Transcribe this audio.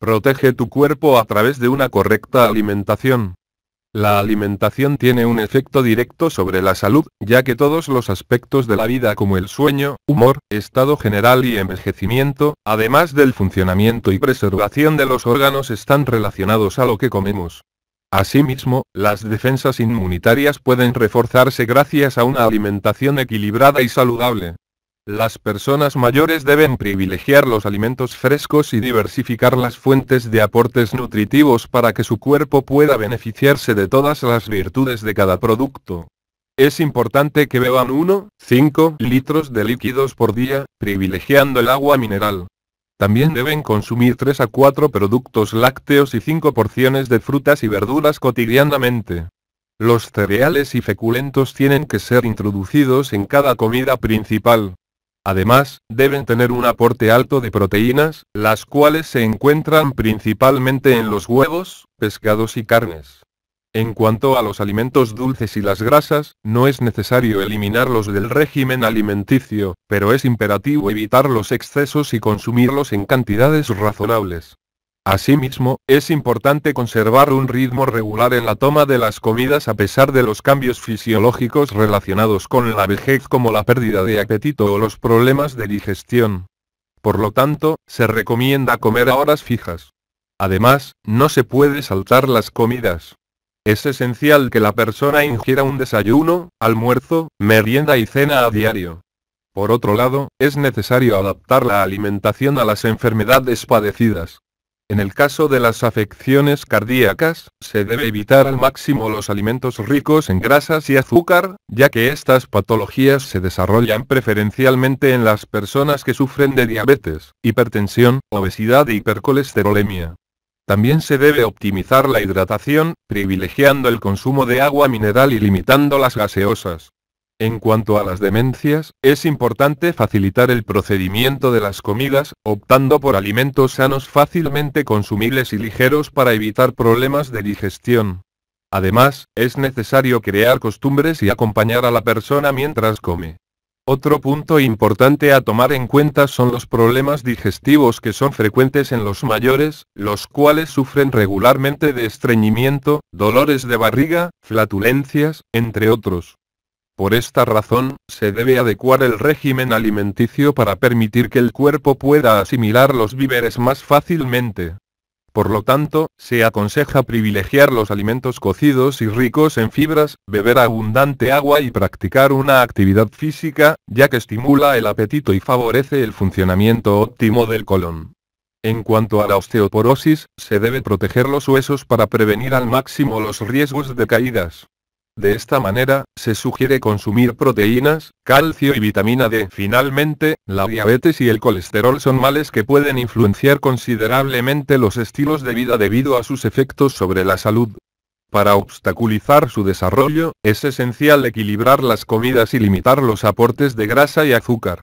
Protege tu cuerpo a través de una correcta alimentación. La alimentación tiene un efecto directo sobre la salud, ya que todos los aspectos de la vida como el sueño, humor, estado general y envejecimiento, además del funcionamiento y preservación de los órganos están relacionados a lo que comemos. Asimismo, las defensas inmunitarias pueden reforzarse gracias a una alimentación equilibrada y saludable. Las personas mayores deben privilegiar los alimentos frescos y diversificar las fuentes de aportes nutritivos para que su cuerpo pueda beneficiarse de todas las virtudes de cada producto. Es importante que beban 1,5 litros de líquidos por día, privilegiando el agua mineral. También deben consumir 3 a 4 productos lácteos y 5 porciones de frutas y verduras cotidianamente. Los cereales y feculentos tienen que ser introducidos en cada comida principal. Además, deben tener un aporte alto de proteínas, las cuales se encuentran principalmente en los huevos, pescados y carnes. En cuanto a los alimentos dulces y las grasas, no es necesario eliminarlos del régimen alimenticio, pero es imperativo evitar los excesos y consumirlos en cantidades razonables. Asimismo, es importante conservar un ritmo regular en la toma de las comidas a pesar de los cambios fisiológicos relacionados con la vejez como la pérdida de apetito o los problemas de digestión. Por lo tanto, se recomienda comer a horas fijas. Además, no se puede saltar las comidas. Es esencial que la persona ingiera un desayuno, almuerzo, merienda y cena a diario. Por otro lado, es necesario adaptar la alimentación a las enfermedades padecidas. En el caso de las afecciones cardíacas, se debe evitar al máximo los alimentos ricos en grasas y azúcar, ya que estas patologías se desarrollan preferencialmente en las personas que sufren de diabetes, hipertensión, obesidad e hipercolesterolemia. También se debe optimizar la hidratación, privilegiando el consumo de agua mineral y limitando las gaseosas. En cuanto a las demencias, es importante facilitar el procedimiento de las comidas, optando por alimentos sanos fácilmente consumibles y ligeros para evitar problemas de digestión. Además, es necesario crear costumbres y acompañar a la persona mientras come. Otro punto importante a tomar en cuenta son los problemas digestivos que son frecuentes en los mayores, los cuales sufren regularmente de estreñimiento, dolores de barriga, flatulencias, entre otros. Por esta razón, se debe adecuar el régimen alimenticio para permitir que el cuerpo pueda asimilar los víveres más fácilmente. Por lo tanto, se aconseja privilegiar los alimentos cocidos y ricos en fibras, beber abundante agua y practicar una actividad física, ya que estimula el apetito y favorece el funcionamiento óptimo del colon. En cuanto a la osteoporosis, se debe proteger los huesos para prevenir al máximo los riesgos de caídas. De esta manera, se sugiere consumir proteínas, calcio y vitamina D. Finalmente, la diabetes y el colesterol son males que pueden influenciar considerablemente los estilos de vida debido a sus efectos sobre la salud. Para obstaculizar su desarrollo, es esencial equilibrar las comidas y limitar los aportes de grasa y azúcar.